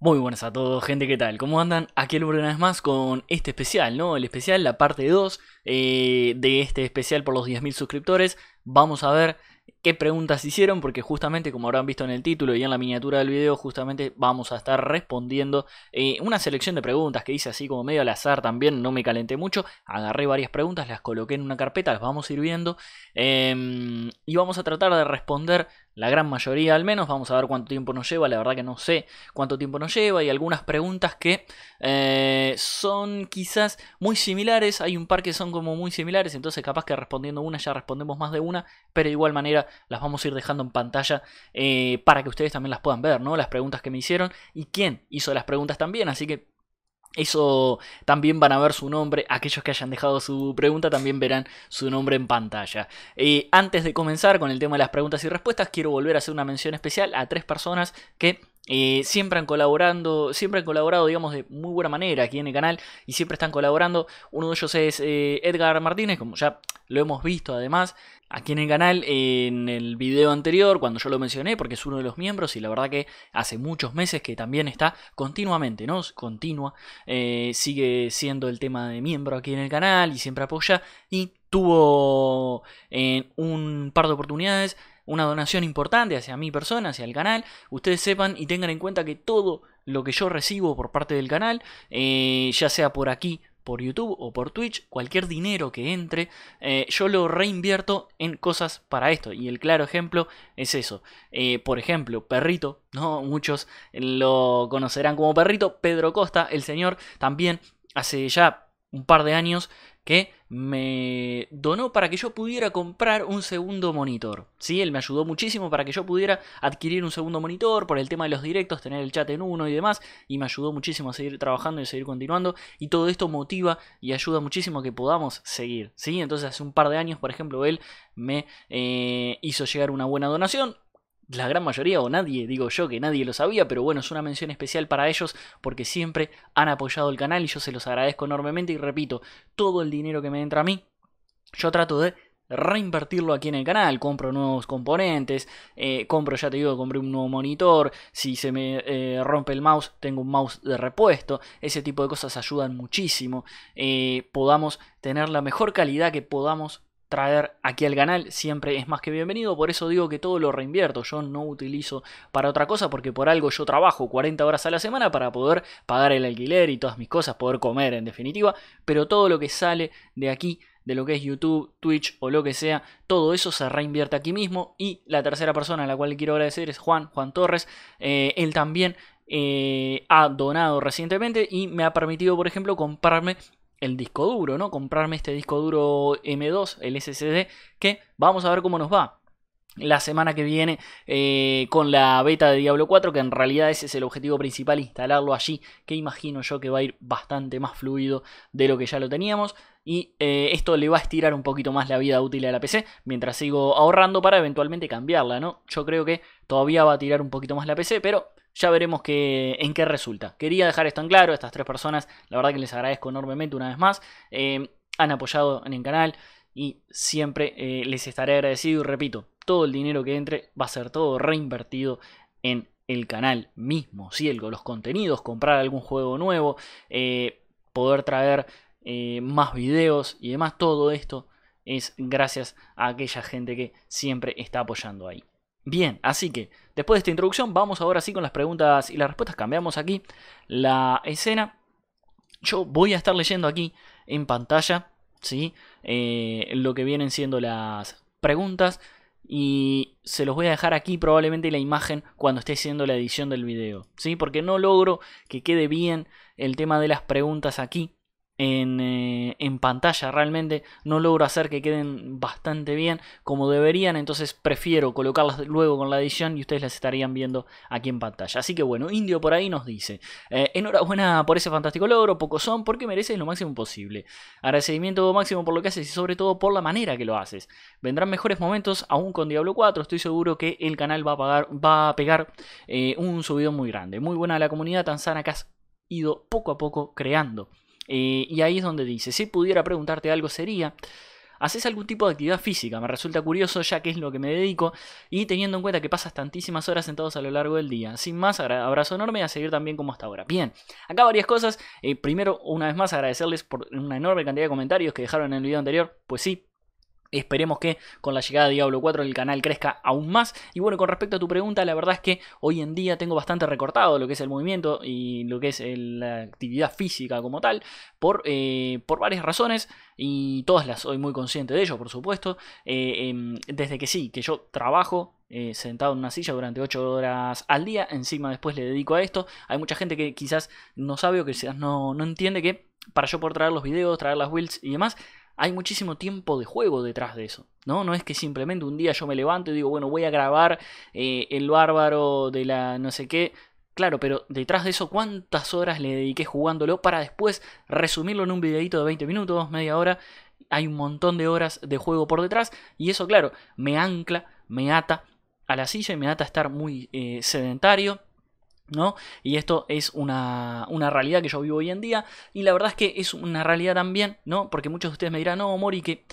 Muy buenas a todos, gente, ¿qué tal? ¿Cómo andan? Aquí el una vez más con este especial, ¿no? El especial, la parte 2 eh, de este especial por los 10.000 suscriptores. Vamos a ver qué preguntas hicieron, porque justamente como habrán visto en el título y en la miniatura del video, justamente vamos a estar respondiendo eh, una selección de preguntas que hice así como medio al azar también, no me calenté mucho, agarré varias preguntas, las coloqué en una carpeta, las vamos a ir viendo em, y vamos a tratar de responder la gran mayoría al menos. Vamos a ver cuánto tiempo nos lleva, la verdad que no sé cuánto tiempo nos lleva y algunas preguntas que eh, son quizás muy similares, hay un par que son como muy similares, entonces capaz que respondiendo una ya respondemos más de una, pero de igual manera las vamos a ir dejando en pantalla eh, para que ustedes también las puedan ver, ¿no? Las preguntas que me hicieron y quién hizo las preguntas también, así que eso también van a ver su nombre, aquellos que hayan dejado su pregunta también verán su nombre en pantalla. antes de comenzar con el tema de las preguntas y respuestas, quiero volver a hacer una mención especial a tres personas que eh, siempre han colaborando, siempre han colaborado, digamos, de muy buena manera aquí en el canal y siempre están colaborando. Uno de ellos es eh, Edgar Martínez, como ya lo hemos visto además aquí en el canal en el video anterior, cuando yo lo mencioné, porque es uno de los miembros y la verdad que hace muchos meses que también está continuamente, ¿no? Continua, eh, sigue siendo el tema de miembro aquí en el canal y siempre apoya y tuvo en eh, un par de oportunidades una donación importante hacia mi persona, hacia el canal, ustedes sepan y tengan en cuenta que todo lo que yo recibo por parte del canal, eh, ya sea por aquí, por YouTube o por Twitch, cualquier dinero que entre, eh, yo lo reinvierto en cosas para esto. Y el claro ejemplo es eso. Eh, por ejemplo, Perrito, ¿no? Muchos lo conocerán como Perrito. Pedro Costa, el señor, también hace ya un par de años que me donó para que yo pudiera comprar un segundo monitor. ¿sí? Él me ayudó muchísimo para que yo pudiera adquirir un segundo monitor por el tema de los directos, tener el chat en uno y demás. Y me ayudó muchísimo a seguir trabajando y seguir continuando. Y todo esto motiva y ayuda muchísimo a que podamos seguir. ¿sí? Entonces hace un par de años, por ejemplo, él me eh, hizo llegar una buena donación la gran mayoría o nadie, digo yo que nadie lo sabía, pero bueno, es una mención especial para ellos porque siempre han apoyado el canal y yo se los agradezco enormemente y repito, todo el dinero que me entra a mí, yo trato de reinvertirlo aquí en el canal, compro nuevos componentes, eh, compro, ya te digo, compré un nuevo monitor, si se me eh, rompe el mouse, tengo un mouse de repuesto, ese tipo de cosas ayudan muchísimo, eh, podamos tener la mejor calidad que podamos traer aquí al canal siempre es más que bienvenido. Por eso digo que todo lo reinvierto. Yo no utilizo para otra cosa porque por algo yo trabajo 40 horas a la semana para poder pagar el alquiler y todas mis cosas, poder comer en definitiva. Pero todo lo que sale de aquí de lo que es YouTube, Twitch o lo que sea, todo eso se reinvierte aquí mismo. Y la tercera persona a la cual le quiero agradecer es Juan, Juan Torres. Eh, él también eh, ha donado recientemente y me ha permitido, por ejemplo, comprarme el disco duro, ¿no? Comprarme este disco duro M2, el SSD, que vamos a ver cómo nos va la semana que viene eh, con la beta de Diablo 4, que en realidad ese es el objetivo principal, instalarlo allí, que imagino yo que va a ir bastante más fluido de lo que ya lo teníamos y eh, esto le va a estirar un poquito más la vida útil a la PC mientras sigo ahorrando para eventualmente cambiarla, ¿no? Yo creo que todavía va a tirar un poquito más la PC, pero ya veremos en qué resulta. Quería dejar esto en claro, estas tres personas, la verdad que les agradezco enormemente una vez más, eh, han apoyado en el canal y siempre eh, les estaré agradecido y repito, todo el dinero que entre va a ser todo reinvertido en el canal mismo, si algo los contenidos, comprar algún juego nuevo, poder traer eh, más videos y demás. Todo esto es gracias a aquella gente que siempre está apoyando ahí. Bien, así que después de esta introducción vamos ahora sí con las preguntas y las respuestas. Cambiamos aquí la escena. Yo voy a estar leyendo aquí en pantalla ¿sí? Eh, lo que vienen siendo las preguntas y se los voy a dejar aquí probablemente la imagen cuando esté haciendo la edición del video, ¿sí? Porque no logro que quede bien el tema de las preguntas aquí eh, en, pantalla realmente no logro hacer que queden bastante bien como deberían entonces prefiero colocarlas luego con la edición y ustedes las estarían viendo aquí en pantalla así que bueno Indio por ahí nos dice eh, enhorabuena por ese fantástico logro pocos son porque mereces lo máximo posible agradecimiento máximo por lo que haces y sobre todo por la manera que lo haces vendrán mejores momentos aún con Diablo 4 estoy seguro que el canal va a, pagar, va a pegar eh, un subido muy grande muy buena la comunidad tan sana que has ido poco a poco creando eh, y ahí es donde dice, si pudiera preguntarte algo sería, ¿haces algún tipo de actividad física? Me resulta curioso ya que es lo que me dedico y teniendo en cuenta que pasas tantísimas horas sentados a lo largo del día. Sin más, abrazo enorme y a seguir también como hasta ahora. Bien, acá varias cosas. Eh, primero, una vez más, agradecerles por una enorme cantidad de comentarios que dejaron en el video anterior. Pues sí, Esperemos que con la llegada de Diablo 4 el canal crezca aún más. Y bueno, con respecto a tu pregunta, la verdad es que hoy en día tengo bastante recortado lo que es el movimiento y lo que es la actividad física como tal, por, eh, por varias razones y todas las soy muy consciente de ello, por supuesto. Eh, em, desde que sí, que yo trabajo eh, sentado en una silla durante 8 horas al día, encima después le dedico a esto. Hay mucha gente que quizás no sabe o que quizás no, no entiende que para yo poder traer los videos, traer las builds y demás, hay muchísimo tiempo de juego detrás de eso. ¿no? no es que simplemente un día yo me levanto y digo, bueno, voy a grabar eh, El Bárbaro de la no sé qué. Claro, pero detrás de eso, ¿cuántas horas le dediqué jugándolo para después resumirlo en un videito de 20 minutos, media hora? Hay un montón de horas de juego por detrás y eso, claro, me ancla, me ata a la silla y me ata a estar muy eh, sedentario ¿No? Y esto es una, una, realidad que yo vivo hoy en día. Y la verdad es que es una realidad también, ¿no? Porque muchos de ustedes me dirán, no, Mori, que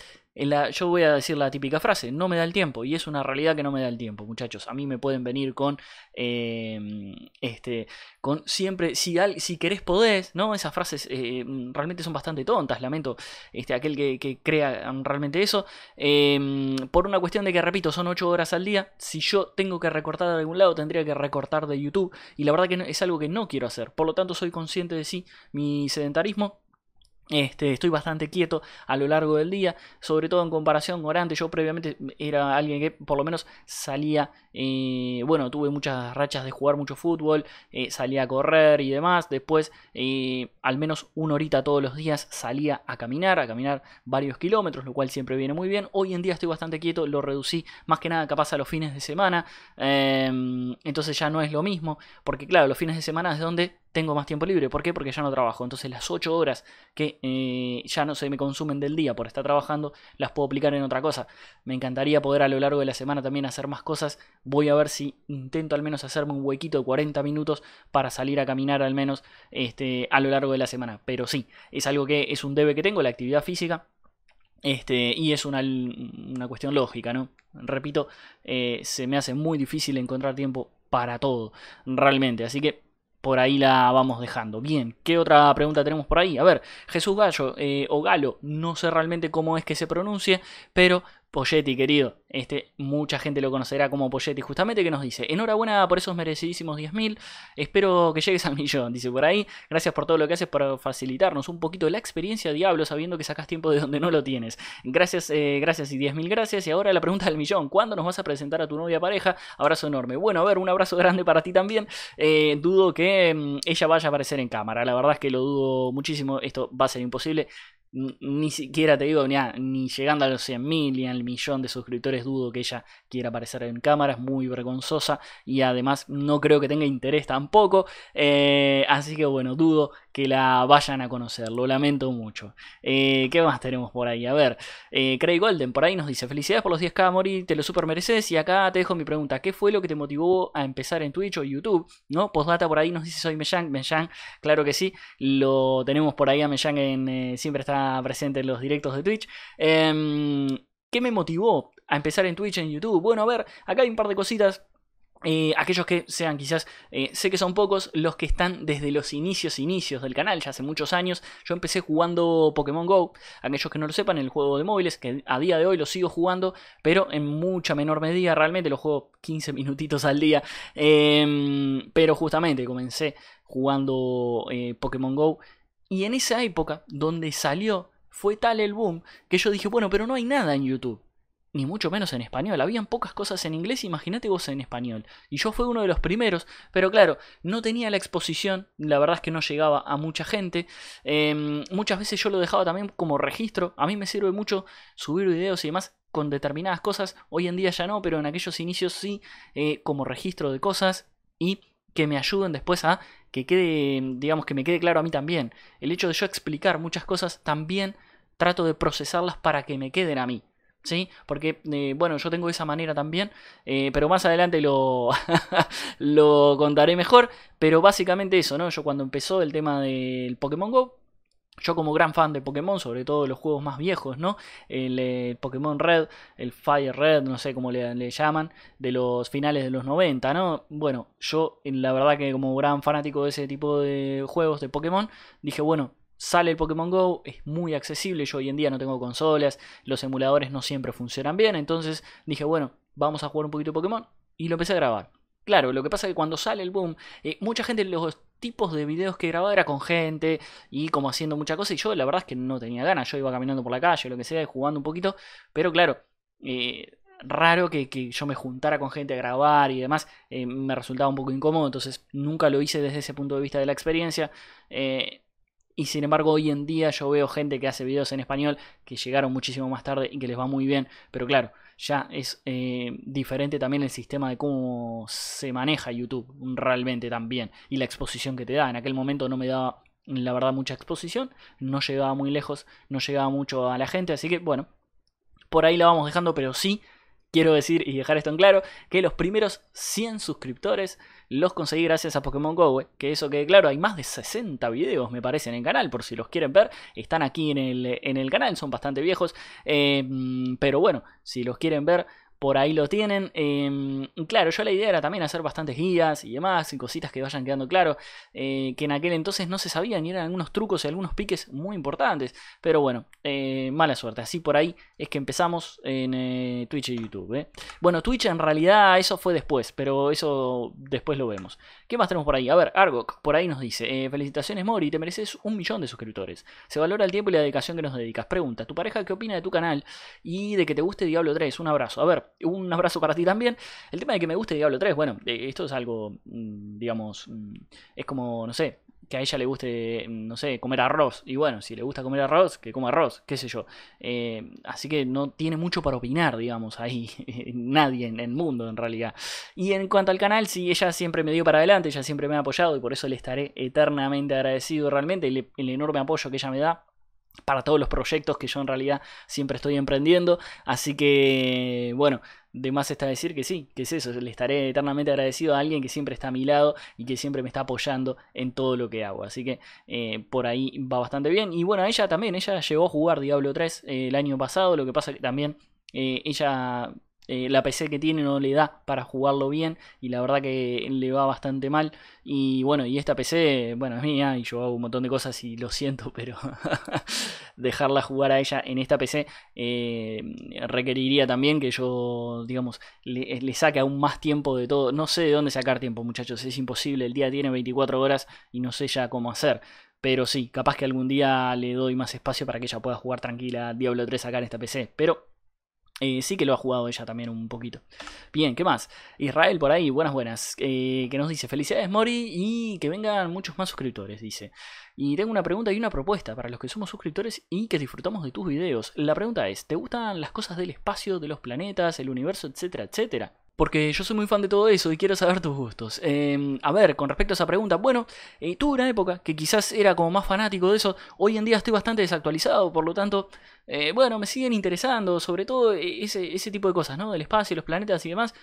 yo voy a decir la típica frase, no me da el tiempo, y es una realidad que no me da el tiempo, muchachos. A mí me pueden venir con, em, este, con siempre, si, si querés podés, ¿no? Esas frases eh, eh, realmente son bastante tontas, lamento este, aquel que, crea um, realmente eso. Em, por una cuestión de que, repito, son 8 horas al día, si yo tengo que recortar de algún lado, tendría que recortar de YouTube, y la verdad que es algo que no quiero hacer. Por lo tanto, soy consciente de sí, mi sedentarismo, este, estoy bastante quieto a lo largo del día, sobre todo en comparación con antes. Yo previamente era alguien que por lo menos salía, eh, bueno, tuve muchas rachas de jugar mucho fútbol, eh, salía a correr y demás. Después, eh, al menos una horita todos los días salía a caminar, a caminar varios kilómetros, lo cual siempre viene muy bien. Hoy en día estoy bastante quieto, lo reducí más que nada capaz a los fines de semana. Em, entonces ya no es lo mismo, porque claro, los fines de semana es donde tengo más tiempo libre. ¿Por qué? Porque ya no trabajo. Entonces las 8 horas que eh, ya no se me consumen del día por estar trabajando, las puedo aplicar en otra cosa. Me encantaría poder a lo largo de la semana también hacer más cosas. Voy a ver si intento al menos hacerme un huequito de 40 minutos para salir a caminar al menos este, a lo largo de la semana. Pero sí, es algo que es un debe que tengo, la actividad física. Este, y es una, cuestión lógica, ¿no? Repito, eh, se me hace muy difícil encontrar tiempo para todo, realmente. Así que por ahí la vamos dejando. Bien, ¿qué otra pregunta tenemos por ahí? A ver, Jesús Gallo eh, o Galo, no sé realmente cómo es que se pronuncie, pero Poyetti, querido. Este, mucha gente lo conocerá como Poyetti. Justamente que nos dice, enhorabuena por esos merecidísimos 10.000. Espero que llegues al millón, dice por ahí. Gracias por todo lo que haces para facilitarnos un poquito la experiencia, Diablo, sabiendo que sacas tiempo de donde no lo tienes. Gracias, eh, gracias y 10.000 gracias. Y ahora la pregunta del millón. ¿Cuándo nos vas a presentar a tu novia pareja? Abrazo enorme. Bueno, a ver, un abrazo grande para ti también. Eh, dudo que mm, ella vaya a aparecer en cámara. La verdad es que lo dudo muchísimo. Esto va a ser imposible ni siquiera te digo, ni llegando a los 100.000 ni al millón de suscriptores, dudo que ella quiera aparecer en cámara, es muy vergonzosa y además no creo que tenga interés tampoco. Eh, así que bueno, dudo que la vayan a conocer, lo lamento mucho. Eh, ¿Qué más tenemos por ahí? A ver, eh, Craig Golden por ahí nos dice, felicidades por los 10k, Mori, te lo super mereces. Y acá te dejo mi pregunta, ¿qué fue lo que te motivó a empezar en Twitch o YouTube? ¿No? Postdata por ahí nos dice, soy Meyang, Meyang, claro que sí, lo tenemos por ahí a Meyang, eh, siempre está presente en los directos de Twitch. Em, ¿Qué me motivó a empezar en Twitch, en YouTube? Bueno, a ver, acá hay un par de cositas eh, aquellos que sean quizás, eh, sé que son pocos los que están desde los inicios, inicios del canal, ya hace muchos años. Yo empecé jugando Pokémon Go, aquellos que no lo sepan, el juego de móviles, que a día de hoy lo sigo jugando, pero en mucha menor medida realmente, lo juego 15 minutitos al día. Em, pero justamente comencé jugando eh, Pokémon Go y en esa época donde salió fue tal el boom que yo dije, bueno, pero no hay nada en YouTube ni mucho menos en español. Habían pocas cosas en inglés, imagínate vos en español. Y yo fui uno de los primeros, pero claro, no tenía la exposición, la verdad es que no llegaba a mucha gente. Em, muchas veces yo lo dejaba también como registro, a mí me sirve mucho subir videos y demás con determinadas cosas, hoy en día ya no, pero en aquellos inicios sí, eh, como registro de cosas y que me ayuden después a que quede, digamos que me quede claro a mí también. El hecho de yo explicar muchas cosas también trato de procesarlas para que me queden a mí. ¿sí? Porque, eh, bueno, yo tengo esa manera también, eh, pero más adelante lo, lo contaré mejor, pero básicamente eso, ¿no? Yo cuando empezó el tema del Pokémon Go, yo como gran fan de Pokémon, sobre todo los juegos más viejos, ¿no? El, eh, Pokémon Red, el Fire Red, no sé cómo le, le, llaman, de los finales de los 90, ¿no? Bueno, yo la verdad que como gran fanático de ese tipo de juegos de Pokémon, dije, bueno, sale el Pokémon Go, es muy accesible, yo hoy en día no tengo consolas, los emuladores no siempre funcionan bien, entonces dije, bueno, vamos a jugar un poquito de Pokémon y lo empecé a grabar. Claro, lo que pasa es que cuando sale el boom, eh, mucha gente los tipos de videos que grababa era con gente y como haciendo muchas cosas. y yo la verdad es que no tenía ganas, yo iba caminando por la calle, lo que sea, jugando un poquito, pero claro, eh, raro que, yo me juntara con gente a grabar y demás, eh, me resultaba un poco incómodo, entonces nunca lo hice desde ese punto de vista de la experiencia. Y sin embargo, hoy en día yo veo gente que hace videos en español que llegaron muchísimo más tarde y que les va muy bien. Pero claro, ya es eh, diferente también el sistema de cómo se maneja YouTube realmente también. Y la exposición que te da. En aquel momento no me daba, la verdad, mucha exposición. No llegaba muy lejos, no llegaba mucho a la gente. Así que bueno, por ahí la vamos dejando. Pero sí, quiero decir y dejar esto en claro, que los primeros 100 suscriptores los conseguí gracias a Pokémon Go, que eso que, claro, hay más de 60 videos me parece en el canal, por si los quieren ver, están aquí en el, canal, son bastante viejos, eh, mm, pero bueno, si los quieren ver por ahí lo tienen. Em, claro, yo la idea era también hacer bastantes guías y demás, y cositas que vayan quedando claro, eh, que en aquel entonces no se sabían y eran algunos trucos y algunos piques muy importantes. Pero bueno, eh, mala suerte. Así por ahí es que empezamos en eh, Twitch y YouTube. Bueno, Twitch en realidad eso fue después, pero eso después lo vemos. ¿Qué más tenemos por ahí? A ver, Argok por ahí nos dice, felicitaciones Mori, te mereces un millón de suscriptores. Se valora el tiempo y la dedicación que nos dedicas. Pregunta, ¿tu pareja qué opina de tu canal y de que te guste Diablo 3? Un abrazo. A ver, un abrazo para ti también. El tema de que me guste Diablo 3, bueno, eh, esto es algo, mm, digamos, mm, es como, no sé, que a ella le guste, mm, no sé, comer arroz. Y bueno, si le gusta comer arroz, que coma arroz, qué sé yo. Eh, así que no tiene mucho para opinar, digamos, ahí nadie en el mundo en realidad. Y en cuanto al canal, sí, ella siempre me dio para adelante, ella siempre me ha apoyado y por eso le estaré eternamente agradecido realmente el enorme apoyo que ella me da para todos los proyectos que yo en realidad siempre estoy emprendiendo. Así que, bueno, de más está decir que sí, que es eso. Le estaré eternamente agradecido a alguien que siempre está a mi lado y que siempre me está apoyando en todo lo que hago. Así que eh, por ahí va bastante bien. Y bueno, ella también, ella llegó a jugar Diablo 3 eh, el año pasado, lo que pasa que también eh, ella eh, la PC que tiene no le da para jugarlo bien y la verdad que le va bastante mal. Y bueno, y esta PC, bueno, es mía y yo hago un montón de cosas y lo siento, pero dejarla jugar a ella en esta PC eh, requeriría también que yo, digamos, le, eh, le, saque aún más tiempo de todo. No sé de dónde sacar tiempo, muchachos, es imposible. El día tiene 24 horas y no sé ya cómo hacer. Pero sí, capaz que algún día le doy más espacio para que ella pueda jugar tranquila Diablo 3 acá en esta PC. Pero eh, sí que lo ha jugado ella también un poquito. Bien, ¿qué más? Israel por ahí, buenas, buenas. Eh, que nos dice, felicidades Mori y que vengan muchos más suscriptores, dice. Y tengo una pregunta y una propuesta para los que somos suscriptores y que disfrutamos de tus videos. La pregunta es, ¿te gustan las cosas del espacio, de los planetas, el universo, etcétera, etcétera? porque yo soy muy fan de todo eso y quiero saber tus gustos. Em, a ver, con respecto a esa pregunta, bueno, eh, tuve una época que quizás era como más fanático de eso, hoy en día estoy bastante desactualizado, por lo tanto, eh, bueno, me siguen interesando, sobre todo eh, ese, tipo de cosas, ¿no? Del espacio, los planetas y demás,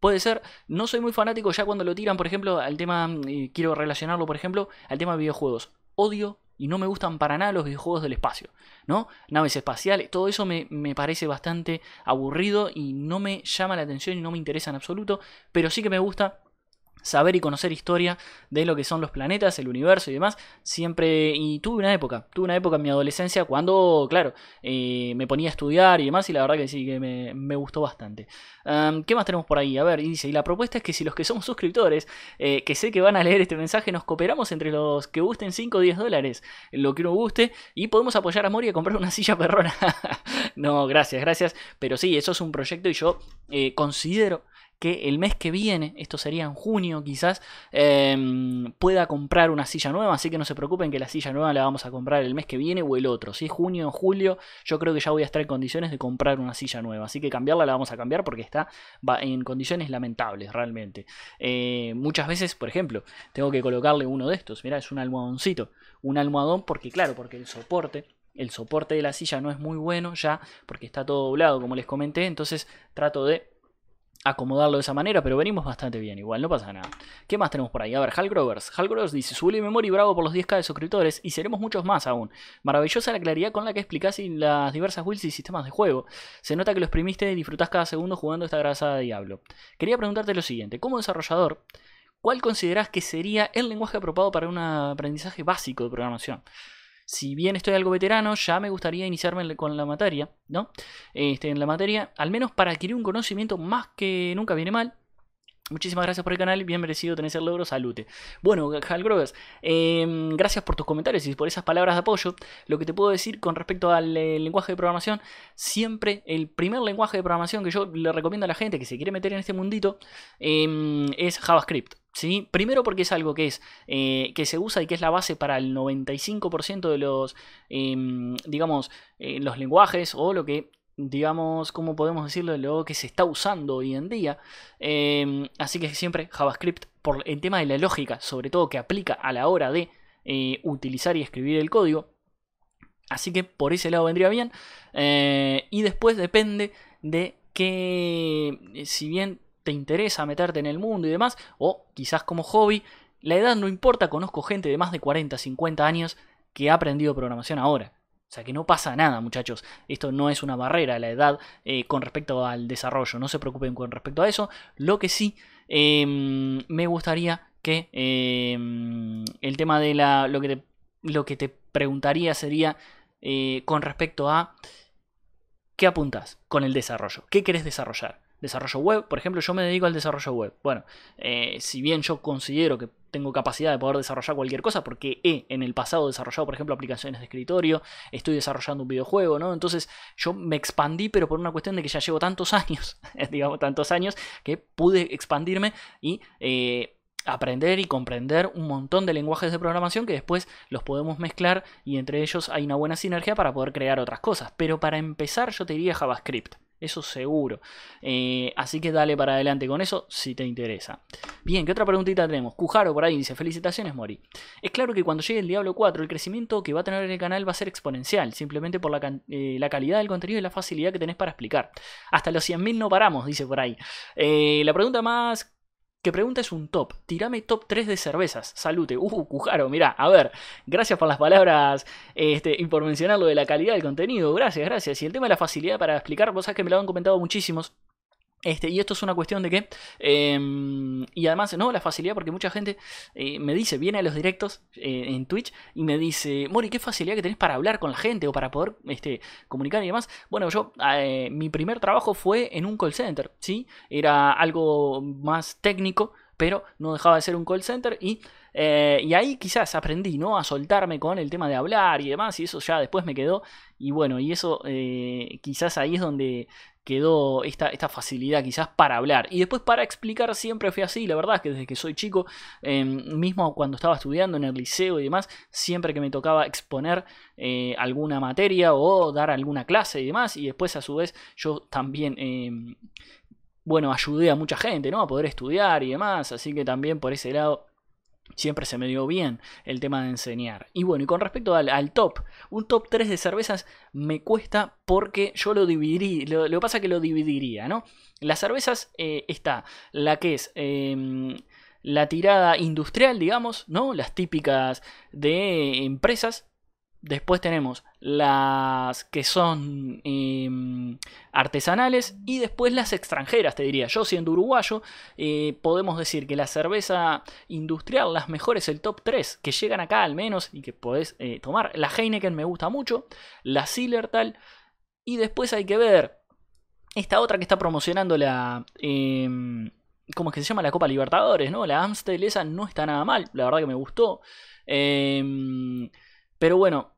puede ser. No soy muy fanático ya cuando lo tiran, por ejemplo, al tema, mm, quiero relacionarlo, por ejemplo, al tema de videojuegos. Odio y no me gustan para nada los videojuegos del espacio, ¿no? Naves espaciales, todo eso me, me parece bastante aburrido y no me llama la atención y no me interesa en absoluto, pero sí que me gusta saber y conocer historia de lo que son los planetas, el universo y demás. Siempre, y tuve una época, tuve una época en mi adolescencia cuando, claro, eh, me ponía a estudiar y demás, y la verdad que sí, que me, gustó bastante. ¿Qué más tenemos por ahí? A ver, y dice, y la propuesta es que si los que somos suscriptores, eh, que sé que van a leer este mensaje, nos cooperamos entre los que gusten 5 o 10 dólares, lo que uno guste, y podemos apoyar a Mori a comprar una silla perrona. no, gracias, gracias, pero sí, eso es un proyecto y yo eh, considero que el mes que viene, esto sería en junio quizás, em, pueda comprar una silla nueva. Así que no se preocupen que la silla nueva la vamos a comprar el mes que viene o el otro. Si es junio o julio, yo creo que ya voy a estar en condiciones de comprar una silla nueva. Así que cambiarla la vamos a cambiar porque está en condiciones lamentables realmente. Eh, muchas veces, por ejemplo, tengo que colocarle uno de estos. Mirá, es un almohadoncito. Un almohadón porque, claro, porque el soporte el soporte de la silla no es muy bueno ya porque está todo doblado como les comenté entonces trato de acomodarlo de esa manera, pero venimos bastante bien igual, no pasa nada. ¿Qué más tenemos por ahí? A ver, Hal Grovers dice, memoria Memory bravo por los 10k de suscriptores y seremos muchos más aún. Maravillosa la claridad con la que explicás las diversas builds y sistemas de juego. Se nota que lo primiste y disfrutás cada segundo jugando esta grasa de Diablo. Quería preguntarte lo siguiente, como desarrollador, ¿cuál considerás que sería el lenguaje apropiado para un aprendizaje básico de programación? si bien estoy algo veterano, ya me gustaría iniciarme con la materia, ¿no? Este, en la materia, al menos para adquirir un conocimiento más que nunca viene mal, Muchísimas gracias por el canal, bien merecido tener el logro, salute. Bueno, Hal Groves, em, gracias por tus comentarios y por esas palabras de apoyo. Lo que te puedo decir con respecto al eh, lenguaje de programación, siempre el primer lenguaje de programación que yo le recomiendo a la gente que se quiere meter en este mundito em, es JavaScript. ¿sí? Primero porque es algo que, es, eh, que se usa y que es la base para el 95% de los, em, digamos, eh, los lenguajes o lo que digamos, como podemos decirlo, lo que se está usando hoy en día. Em, así que siempre JavaScript, por el tema de la lógica, sobre todo que aplica a la hora de eh, utilizar y escribir el código. Así que por ese lado vendría bien. Eh, y después depende de que, eh, si bien te interesa meterte en el mundo y demás, o quizás como hobby, la edad no importa, conozco gente de más de 40, 50 años que ha aprendido programación ahora. O sea que no pasa nada, muchachos. Esto no es una barrera, la edad eh, con respecto al desarrollo. No se preocupen con respecto a eso. Lo que sí em, me gustaría que em, el tema de la, lo, que te, lo que te preguntaría sería eh, con respecto a qué apuntas con el desarrollo. ¿Qué querés desarrollar? Desarrollo web, por ejemplo, yo me dedico al desarrollo web. Bueno, eh, si bien yo considero que tengo capacidad de poder desarrollar cualquier cosa, porque he en el pasado desarrollado, por ejemplo, aplicaciones de escritorio, estoy desarrollando un videojuego, ¿no? Entonces yo me expandí, pero por una cuestión de que ya llevo tantos años, digamos, tantos años, que pude expandirme y... Eh, aprender y comprender un montón de lenguajes de programación que después los podemos mezclar y entre ellos hay una buena sinergia para poder crear otras cosas. Pero para empezar yo te diría JavaScript. Eso seguro. Eh, así que dale para adelante con eso si te interesa. Bien, ¿qué otra preguntita tenemos? Cujaro por ahí dice, felicitaciones Mori. Es claro que cuando llegue el Diablo 4 el crecimiento que va a tener el canal va a ser exponencial, simplemente por eh, la, calidad del contenido y la facilidad que tenés para explicar. Hasta los 100.000 no paramos, dice por ahí. Eh, la pregunta más que pregunta es un top. Tírame top 3 de cervezas. Salute. Uh, Cujaro, mirá. A ver, gracias por las palabras este, y por mencionar lo de la calidad del contenido. Gracias, gracias. Y el tema de la facilidad para explicar, cosas que me lo han comentado muchísimos. Este, y esto es una cuestión de que, em, y además, no, la facilidad, porque mucha gente eh, me dice, viene a los directos eh, en Twitch y me dice, Mori, qué facilidad que tenés para hablar con la gente o para poder este, comunicar y demás. Bueno, yo, eh, mi primer trabajo fue en un call center, ¿sí? Era algo más técnico, pero no dejaba de ser un call center y... ahí quizás aprendí, ¿no? A soltarme con el tema de hablar y demás, y eso ya después me quedó. Y bueno, y eso quizás ahí es donde quedó esta, esta facilidad quizás para hablar. Y después para explicar siempre fui así, la verdad es que desde que soy chico, em, mismo cuando estaba estudiando en el liceo y demás, siempre que me tocaba exponer eh, alguna materia o dar alguna clase y demás, y después a su vez yo también... Em, bueno, ayudé a mucha gente, ¿no? A poder estudiar y demás, así que también por ese lado Siempre se me dio bien el tema de enseñar. Y bueno, y con respecto al, top, un top 3 de cervezas me cuesta porque yo lo dividiría, lo, que pasa que lo dividiría, ¿no? Las cervezas eh, está la que es... Em, la tirada industrial, digamos, ¿no? Las típicas de empresas, Después tenemos las que son em, artesanales y después las extranjeras, te diría. Yo siendo uruguayo, eh, podemos decir que la cerveza industrial, las mejores, el top 3, que llegan acá al menos y que podés eh, tomar. La Heineken me gusta mucho, la tal y después hay que ver esta otra que está promocionando la... Em, ¿Cómo es que se llama? La Copa Libertadores, ¿no? La Amstel, esa no está nada mal, la verdad que me gustó. Em, pero bueno,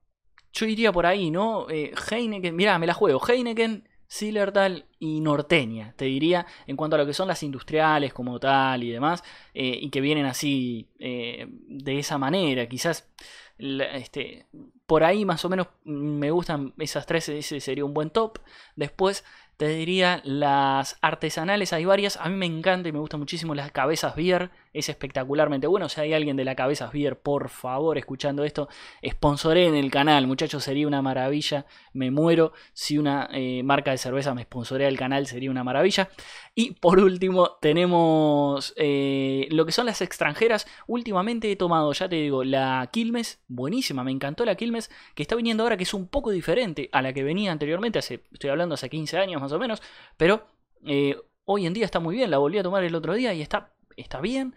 yo iría por ahí, ¿no? Eh, Heineken, mirá, me la juego. Heineken, Sillertal y Norteña, te diría, en cuanto a lo que son las industriales como tal y demás, eh, y que vienen así eh, de esa manera, quizás este, por ahí más o menos me gustan esas tres, ese sería un buen top. Después te diría las artesanales, hay varias, a mí me encanta y me gustan muchísimo las cabezas beer, es espectacularmente bueno. Si hay alguien de la cabeza Beer, por favor, escuchando esto, sponsoré en el canal, muchachos, sería una maravilla. Me muero. Si una eh, marca de cerveza me sponsorea el canal, sería una maravilla. Y por último, tenemos eh, lo que son las extranjeras. Últimamente he tomado, ya te digo, la Quilmes, buenísima, me encantó la Quilmes, que está viniendo ahora, que es un poco diferente a la que venía anteriormente, estoy hablando hace 15 años más o menos, pero. Eh, hoy en día está muy bien, la volví a tomar el otro día y está está bien.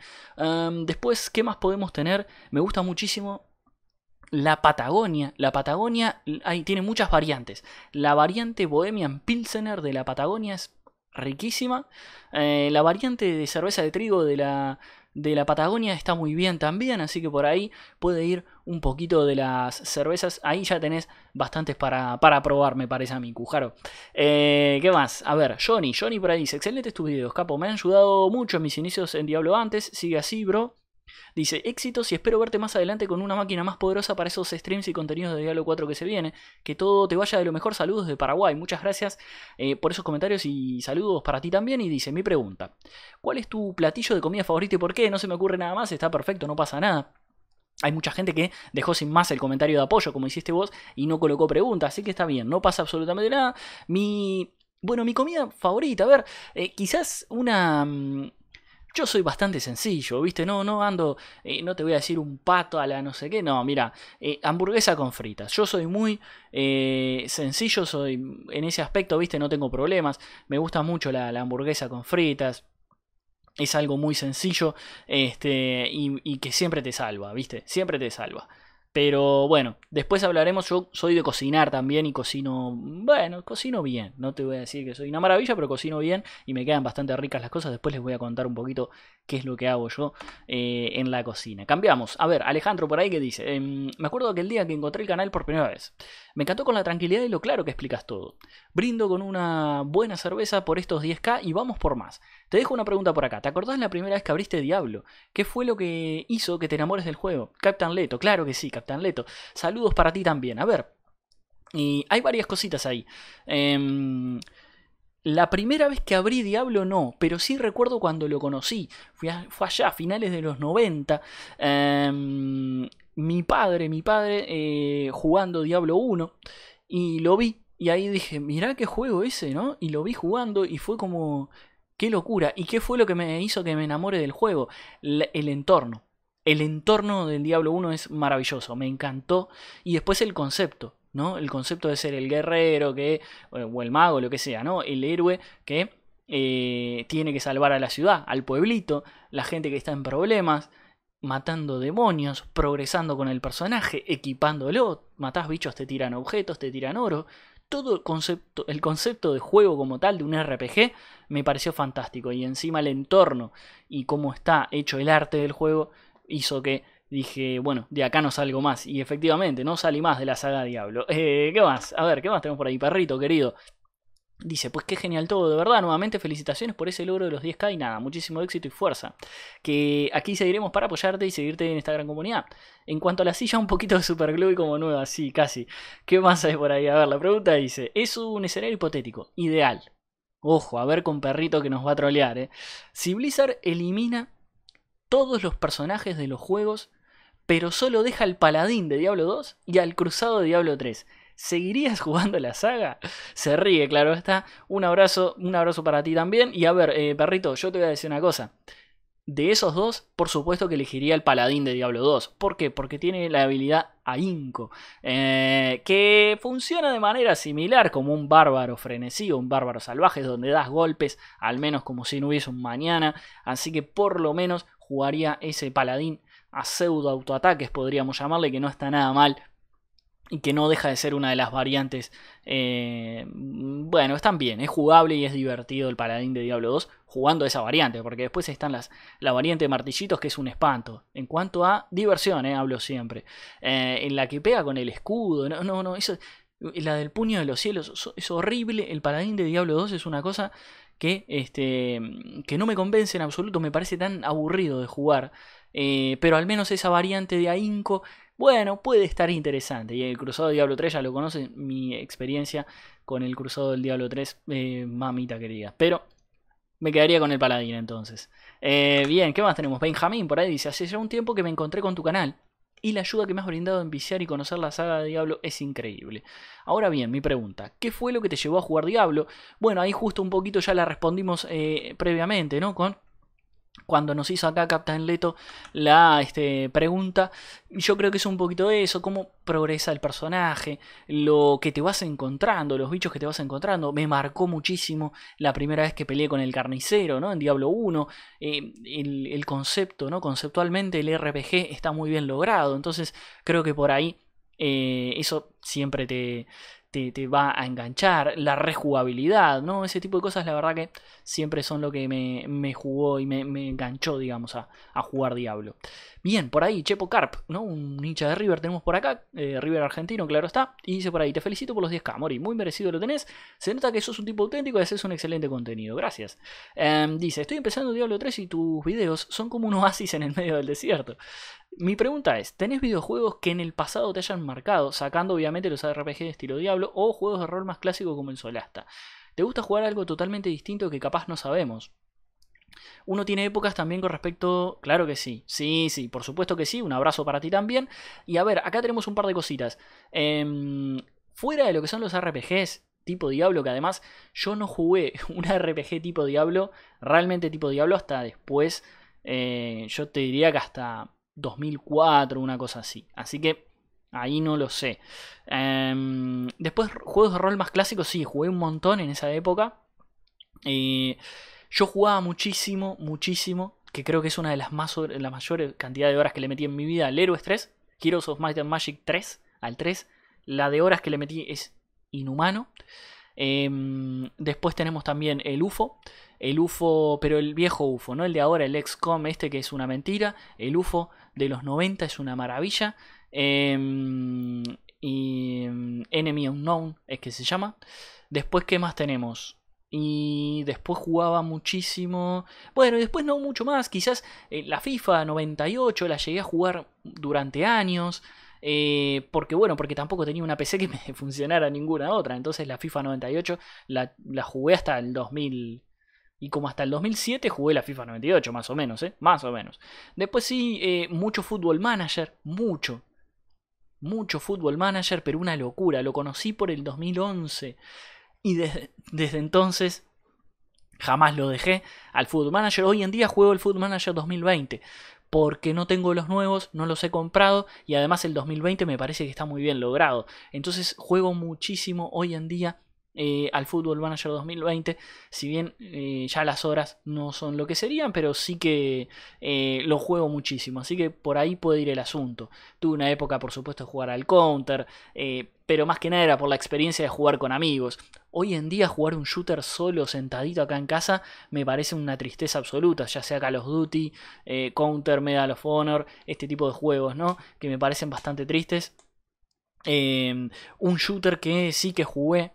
después, ¿qué más podemos tener? Me gusta muchísimo la Patagonia. La Patagonia ahí tiene muchas variantes. La variante Bohemian Pilsener de la Patagonia es riquísima. Eh, la variante de cerveza de trigo de la, de la Patagonia está muy bien también, así que por ahí puede ir un poquito de las cervezas. Ahí ya tenés bastantes para, probar, me parece a mí, Cujaro. Eh, ¿Qué más? A ver, Johnny. Johnny por ahí dice, excelentes tus videos, capo. Me han ayudado mucho en mis inicios en Diablo antes. Sigue así, bro. Dice, éxitos y espero verte más adelante con una máquina más poderosa para esos streams y contenidos de Diablo 4 que se viene. Que todo te vaya de lo mejor. Saludos de Paraguay. Muchas gracias eh, por esos comentarios y saludos para ti también. Y dice, mi pregunta, ¿cuál es tu platillo de comida favorito y por qué? No se me ocurre nada más, está perfecto, no pasa nada. Hay mucha gente que dejó sin más el comentario de apoyo, como hiciste vos, y no colocó preguntas, así que está bien, no pasa absolutamente nada. Mi. Bueno, mi comida favorita, a ver, eh, quizás una. Mm, yo soy bastante sencillo, ¿viste? No, no ando, eh, no te voy a decir un pato a la no sé qué, no, mira, eh, hamburguesa con fritas. Yo soy muy sencillo, soy en ese aspecto, ¿viste? No tengo problemas. Me gusta mucho la hamburguesa con fritas. Es algo muy sencillo este, y, que siempre te salva, ¿viste? Siempre te salva. Pero bueno, después hablaremos. Yo soy de cocinar también y cocino, bueno, cocino bien. No te voy a decir que soy una maravilla, pero cocino bien y me quedan bastante ricas las cosas. Después les voy a contar un poquito qué es lo que hago yo eh, en la cocina. Cambiamos. A ver, Alejandro por ahí que dice, em, me acuerdo que el día que encontré el canal por primera vez. Me encantó con la tranquilidad y lo claro que explicas todo. Brindo con una buena cerveza por estos 10k y vamos por más. Te dejo una pregunta por acá. ¿Te acordás la primera vez que abriste Diablo? ¿Qué fue lo que hizo que te enamores del juego? Captain Leto, claro que sí, Captain Leto. Saludos para ti también. A ver, y hay varias cositas ahí. Em, la primera vez que abrí Diablo no, pero sí recuerdo cuando lo conocí. fue allá, a finales de los 90. Em, mi padre, mi padre eh, jugando Diablo 1 y lo vi. Y ahí dije, mirá qué juego ese, ¿no? Y lo vi jugando y fue como, Qué locura. ¿Y qué fue lo que me hizo que me enamore del juego? el entorno. El entorno del Diablo 1 es maravilloso, me encantó. Y después el concepto, ¿no? El concepto de ser el guerrero que, eh, o el mago, lo que sea, ¿no? El héroe que eh, tiene que salvar a la ciudad, al pueblito, la gente que está en problemas, matando demonios, progresando con el personaje, equipándolo, matás bichos, te tiran objetos, te tiran oro, todo el concepto, el concepto de juego como tal, de un RPG, me pareció fantástico. Y encima el entorno y cómo está hecho el arte del juego hizo que dije, bueno, de acá no salgo más. Y efectivamente, no salí más de la saga Diablo. Eh, ¿Qué más? A ver, ¿qué más tenemos por ahí? Perrito, querido. Dice, pues qué genial todo, de verdad, nuevamente felicitaciones por ese logro de los 10k y nada, muchísimo éxito y fuerza. Que aquí seguiremos para apoyarte y seguirte en esta gran comunidad. En cuanto a la silla, un poquito de superglue como nueva, sí, casi. ¿Qué más hay por ahí? A ver, la pregunta dice, es un escenario hipotético, ideal. Ojo, a ver con perrito que nos va a trolear, ¿eh? Si Blizzard elimina todos los personajes de los juegos, pero solo deja al paladín de Diablo 2 y al cruzado de Diablo 3. ¿Seguirías jugando la saga? Se ríe, claro está. Un abrazo, un abrazo para ti también. Y a ver, eh, perrito, yo te voy a decir una cosa. De esos dos, por supuesto que elegiría el paladín de Diablo 2. ¿Por qué? Porque tiene la habilidad ahínco, eh, que funciona de manera similar como un bárbaro frenesí o un bárbaro salvaje, donde das golpes, al menos como si no hubiese un mañana. Así que por lo menos jugaría ese paladín a pseudo autoataques, podríamos llamarle, que no está nada mal y que no deja de ser una de las variantes. Eh, bueno, están bien, es jugable y es divertido el paladín de Diablo 2 jugando esa variante, porque después están las, la variante de martillitos que es un espanto. En cuanto a diversión, eh, hablo siempre, eh, en la que pega con el escudo, no, no, no, la del puño de los cielos es horrible, el paladín de Diablo 2 es una cosa que, este, que no me convence en absoluto, me parece tan aburrido de jugar, pero al menos esa variante de ahínco bueno, puede estar interesante. Y el Cruzado de Diablo 3, ya lo conocen, mi experiencia con el Cruzado del Diablo 3, eh, mamita querida. Pero me quedaría con el Paladín entonces. Eh, bien, ¿qué más tenemos? Benjamín por ahí dice, hace ya un tiempo que me encontré con tu canal y la ayuda que me has brindado en viciar y conocer la saga de Diablo es increíble. Ahora bien, mi pregunta, ¿qué fue lo que te llevó a jugar Diablo? Bueno, ahí justo un poquito ya la respondimos eh, previamente, ¿no? Con cuando nos hizo acá Captain Leto la este, pregunta, yo creo que es un poquito eso, cómo progresa el personaje, lo que te vas encontrando, los bichos que te vas encontrando. Me marcó muchísimo la primera vez que peleé con el carnicero, ¿no? En Diablo 1, eh, el, concepto, ¿no? Conceptualmente el RPG está muy bien logrado, entonces creo que por ahí eh, eso siempre te, te, va a enganchar, la rejugabilidad, ¿no? Ese tipo de cosas, la verdad que siempre son lo que me, me jugó y me, me enganchó, digamos, a, a, jugar Diablo. Bien, por ahí, Chepo Carp, ¿no? Un hincha de River tenemos por acá, eh, River argentino, claro está. Y dice por ahí, te felicito por los 10K, Mori, muy merecido lo tenés. Se nota que sos un tipo auténtico y haces un excelente contenido, gracias. Em, dice, estoy empezando Diablo 3 y tus videos son como un oasis en el medio del desierto. Mi pregunta es, ¿tenés videojuegos que en el pasado te hayan marcado, sacando obviamente los RPG de estilo Diablo o juegos de rol más clásicos como el Solasta? ¿Te gusta jugar algo totalmente distinto que capaz no sabemos? Uno tiene épocas también con respecto. Claro que sí. Sí, sí, por supuesto que sí. Un abrazo para ti también. Y a ver, acá tenemos un par de cositas. Em, fuera de lo que son los RPGs tipo Diablo, que además yo no jugué un RPG tipo Diablo, realmente tipo Diablo, hasta después. Eh, yo te diría que hasta 2004, una cosa así. Así que ahí no lo sé. Em, después, juegos de rol más clásicos, sí, jugué un montón en esa época. Eh, yo jugaba muchísimo, muchísimo, que creo que es una de las, más, la mayor cantidad de horas que le metí en mi vida al es 3, Heroes of Might and Magic 3, al 3. La de horas que le metí es inhumano. Em, después tenemos también el UFO. El UFO, pero el viejo UFO, no el de ahora, el XCOM, este que es una mentira. El UFO de los 90 es una maravilla. Em, y em, Enemy Unknown es que se llama. Después, ¿qué más tenemos? Y después jugaba muchísimo. Bueno, y después no mucho más. Quizás eh, la FIFA 98 la llegué a jugar durante años. Eh, porque bueno, porque tampoco tenía una PC que me funcionara ninguna otra. Entonces la FIFA 98 la, la jugué hasta el 2000. Y como hasta el 2007 jugué la FIFA 98, más o menos, ¿eh? Más o menos. Después sí, eh, mucho Fútbol Manager, mucho. Mucho Fútbol Manager, pero una locura. Lo conocí por el 2011. Y desde, entonces jamás lo dejé al Food Manager. Hoy en día juego el Food Manager 2020 porque no tengo los nuevos, no los he comprado y además el 2020 me parece que está muy bien logrado. Entonces juego muchísimo hoy en día eh, al Football Manager 2020. Si bien eh, ya las horas no son lo que serían, pero sí que eh, lo juego muchísimo. Así que por ahí puede ir el asunto. Tuve una época, por supuesto, de jugar al counter, pero más que nada era por la experiencia de jugar con amigos. Hoy en día jugar un shooter solo, sentadito acá en casa, me parece una tristeza absoluta, ya sea Call of Duty, Counter, Medal of Honor, este tipo de juegos, ¿no? Que me parecen bastante tristes. Em, un shooter que sí que jugué,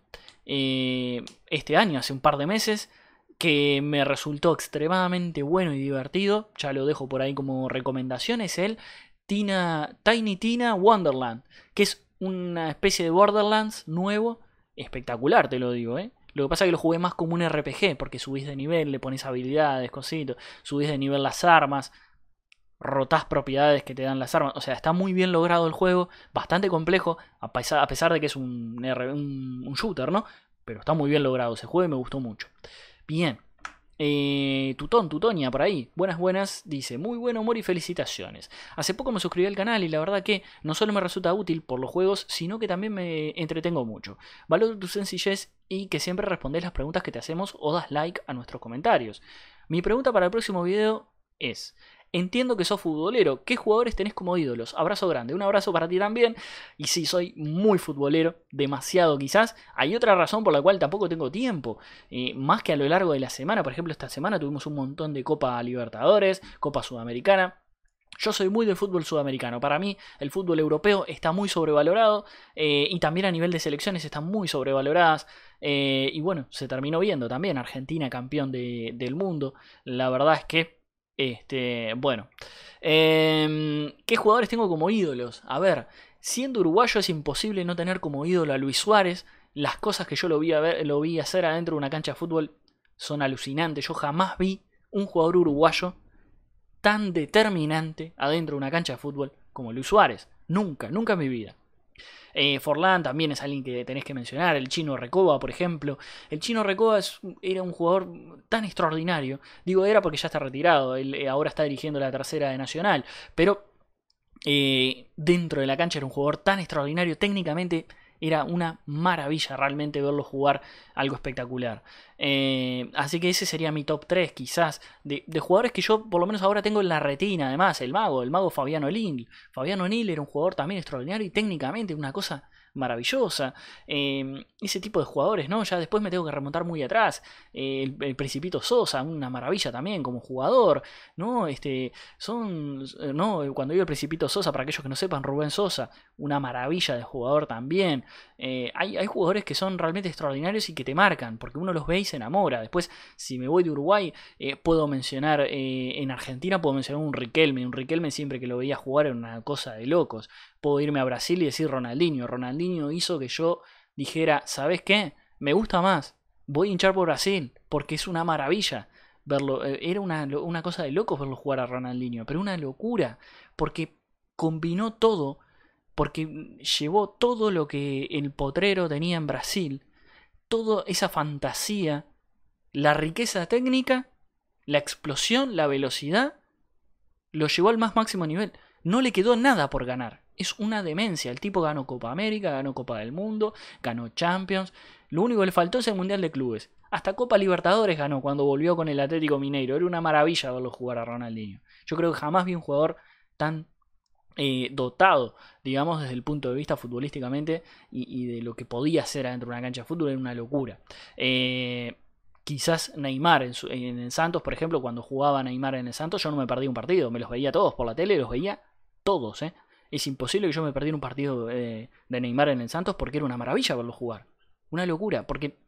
eh, este año, hace un par de meses, que me resultó extremadamente bueno y divertido. Ya lo dejo por ahí como recomendación. Es el Tina, Tiny Tina Wonderland, que es una especie de Borderlands nuevo. Espectacular, te lo digo, ¿eh? Lo que pasa es que lo jugué más como un RPG, porque subís de nivel, le pones habilidades, cositos, subís de nivel las armas, rotas propiedades que te dan las armas. O sea, está muy bien logrado el juego, bastante complejo, a pesar de que es un, shooter, ¿no? Pero está muy bien logrado ese juego y me gustó mucho. Bien. Eh, tutón, Tutonia, por ahí. Buenas, buenas. Dice, muy buen humor y felicitaciones. Hace poco me suscribí al canal y la verdad que no solo me resulta útil por los juegos, sino que también me entretengo mucho. Valoro tu sencillez y que siempre respondes las preguntas que te hacemos o das like a nuestros comentarios. Mi pregunta para el próximo video es, Entiendo que sos futbolero. ¿Qué jugadores tenés como ídolos? Abrazo grande. Un abrazo para ti también. Y sí, soy muy futbolero, demasiado quizás. Hay otra razón por la cual tampoco tengo tiempo. Eh, más que a lo largo de la semana. Por ejemplo, esta semana tuvimos un montón de Copa Libertadores, Copa Sudamericana. Yo soy muy del fútbol sudamericano. Para mí, el fútbol europeo está muy sobrevalorado eh, y también a nivel de selecciones están muy sobrevaloradas. Eh, y bueno, se terminó viendo también Argentina campeón del mundo. La verdad es que este, bueno. Em, ¿Qué jugadores tengo como ídolos? A ver, siendo uruguayo es imposible no tener como ídolo a Luis Suárez. Las cosas que yo lo vi, a ver, lo vi hacer adentro de una cancha de fútbol son alucinantes. Yo jamás vi un jugador uruguayo tan determinante adentro de una cancha de fútbol como Luis Suárez. Nunca, nunca en mi vida. Eh, Forlán también es alguien que tenés que mencionar. El chino Recoba, por ejemplo. El chino Recoba era un jugador tan extraordinario. Digo, era porque ya está retirado. Él eh, ahora está dirigiendo la tercera de Nacional. Pero eh, dentro de la cancha era un jugador tan extraordinario. Técnicamente era una maravilla realmente verlo jugar algo espectacular. Eh, así que ese sería mi top 3 quizás de, jugadores que yo por lo menos ahora tengo en la retina. Además, el mago, el mago Fabiano Lil. Fabiano Nil era un jugador también extraordinario y técnicamente una cosa maravillosa. Eh, ese tipo de jugadores, ¿no? Ya después me tengo que remontar muy atrás. Eh, el, el, Principito Sosa, una maravilla también como jugador, ¿no? Este, son, ¿no? Cuando digo el Principito Sosa, para aquellos que no sepan, Rubén Sosa, una maravilla de jugador también. Eh, hay, jugadores que son realmente extraordinarios y que te marcan, porque uno los ve y se enamora. Después, si me voy de Uruguay, eh, puedo mencionar, eh, en Argentina puedo mencionar un Riquelme. Un Riquelme siempre que lo veía jugar era una cosa de locos. Puedo irme a Brasil y decir Ronaldinho. Ronaldinho hizo que yo dijera, ¿sabes qué? Me gusta más. Voy a hinchar por Brasil, porque es una maravilla verlo. Era una, una cosa de locos verlo jugar a Ronaldinho, pero una locura, porque combinó todo porque llevó todo lo que el potrero tenía en Brasil, toda esa fantasía, la riqueza técnica, la explosión, la velocidad, lo llevó al más máximo nivel. No le quedó nada por ganar. Es una demencia. El tipo ganó Copa América, ganó Copa del Mundo, ganó Champions. Lo único que le faltó es el Mundial de Clubes. Hasta Copa Libertadores ganó cuando volvió con el Atlético Mineiro. Era una maravilla verlo jugar a Ronaldinho. Yo creo que jamás vi un jugador tan eh, dotado, digamos, desde el punto de vista futbolísticamente y, de lo que podía hacer adentro de una cancha de fútbol, era una locura. Eh, quizás Neymar en, el Santos, por ejemplo, cuando jugaba Neymar en el Santos, yo no me perdí un partido, me los veía todos por la tele, los veía todos. ¿eh? Es imposible que yo me perdiera un partido de Neymar en el Santos porque era una maravilla verlo jugar. Una locura, porque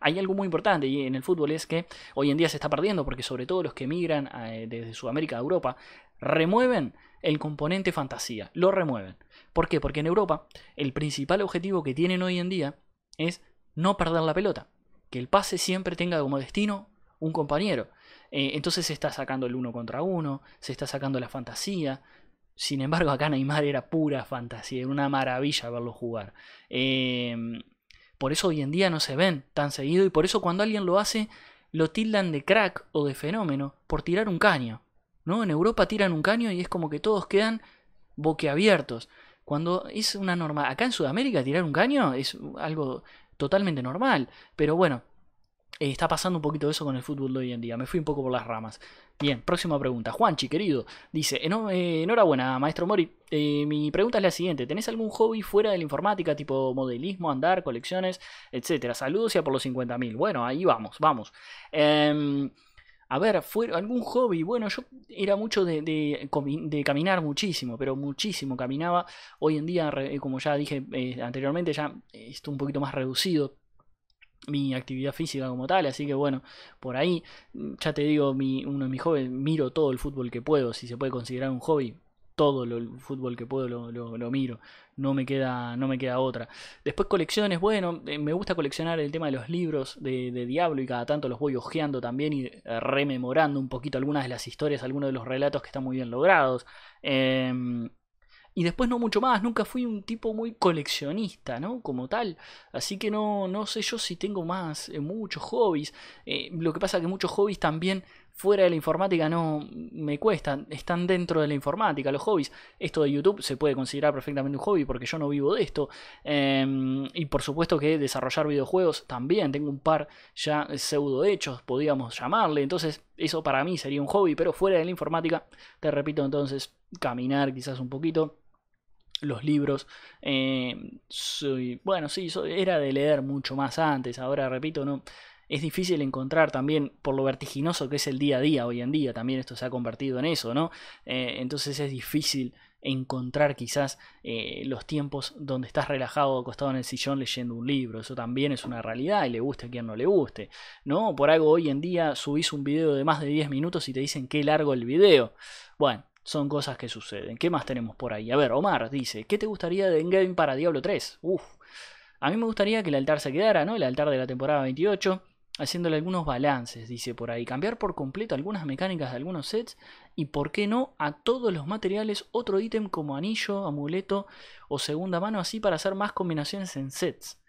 hay algo muy importante y en el fútbol es que hoy en día se está perdiendo porque sobre todo los que emigran desde Sudamérica a Europa remueven el componente fantasía, lo remueven. ¿Por qué? Porque en Europa el principal objetivo que tienen hoy en día es no perder la pelota, que el pase siempre tenga como destino un compañero. Eh, entonces se está sacando el uno contra uno, se está sacando la fantasía. Sin embargo, acá Neymar era pura fantasía, era una maravilla verlo jugar. Em, por eso hoy en día no se ven tan seguido y por eso cuando alguien lo hace lo tildan de crack o de fenómeno por tirar un caño. ¿no? En Europa tiran un caño y es como que todos quedan boquiabiertos. Cuando es una norma. Acá en Sudamérica tirar un caño es algo totalmente normal. Pero bueno, eh, está pasando un poquito eso con el fútbol de hoy en día. Me fui un poco por las ramas. Bien, próxima pregunta. Juanchi, querido, dice: eh, Enhorabuena, maestro Mori. Eh, mi pregunta es la siguiente: ¿Tenés algún hobby fuera de la informática, tipo modelismo, andar, colecciones, etcétera? Saludos y a por los 50.000. Bueno, ahí vamos, vamos. Em, a ver, fue algún hobby. Bueno, yo era mucho de, caminar muchísimo, pero muchísimo caminaba. Hoy en día, eh, como ya dije eh, anteriormente, ya eh, está un poquito más reducido mi actividad física como tal, así que bueno, por ahí, mm, ya te digo, mi, uno de mis hobbies, miro todo el fútbol que puedo, si se puede considerar un hobby, todo el fútbol que puedo lo, miro. No me, queda, no me queda otra. Después colecciones, bueno, eh, me gusta coleccionar el tema de los libros de, Diablo y cada tanto los voy hojeando también y eh, rememorando un poquito algunas de las historias, algunos de los relatos que están muy bien logrados. Em, y después no mucho más, nunca fui un tipo muy coleccionista, ¿no? Como tal. Así que no, no sé yo si tengo más, eh, muchos hobbies. lo que pasa que muchos hobbies también fuera de la informática no me cuesta, están dentro de la informática, los hobbies. Esto de YouTube se puede considerar perfectamente un hobby porque yo no vivo de esto. Em, y por supuesto que desarrollar videojuegos también, tengo un par ya pseudo hechos, podríamos llamarle. Entonces eso para mí sería un hobby, pero fuera de la informática, te repito entonces, caminar quizás un poquito los libros. Eh, soy, bueno, sí, era de leer mucho más antes. Ahora, repito, no, es difícil encontrar también por lo vertiginoso que es el día a día hoy en día, también esto se ha convertido en eso, ¿no? Eh, entonces es difícil encontrar quizás eh, los tiempos donde estás relajado acostado en el sillón leyendo un libro, eso también es una realidad y le guste a quien no le guste, ¿no? Por algo hoy en día subís un video de más de 10 minutos y te dicen qué largo el video. Bueno, son cosas que suceden. ¿Qué más tenemos por ahí? A ver, Omar dice, ¿qué te gustaría de Endgame para Diablo 3? Uf. A mí me gustaría que el altar se quedara, ¿no? El altar de la temporada 28 haciéndole algunos balances, dice por ahí, cambiar por completo algunas mecánicas de algunos sets y por qué no a todos los materiales otro ítem como anillo, amuleto o segunda mano así para hacer más combinaciones en sets.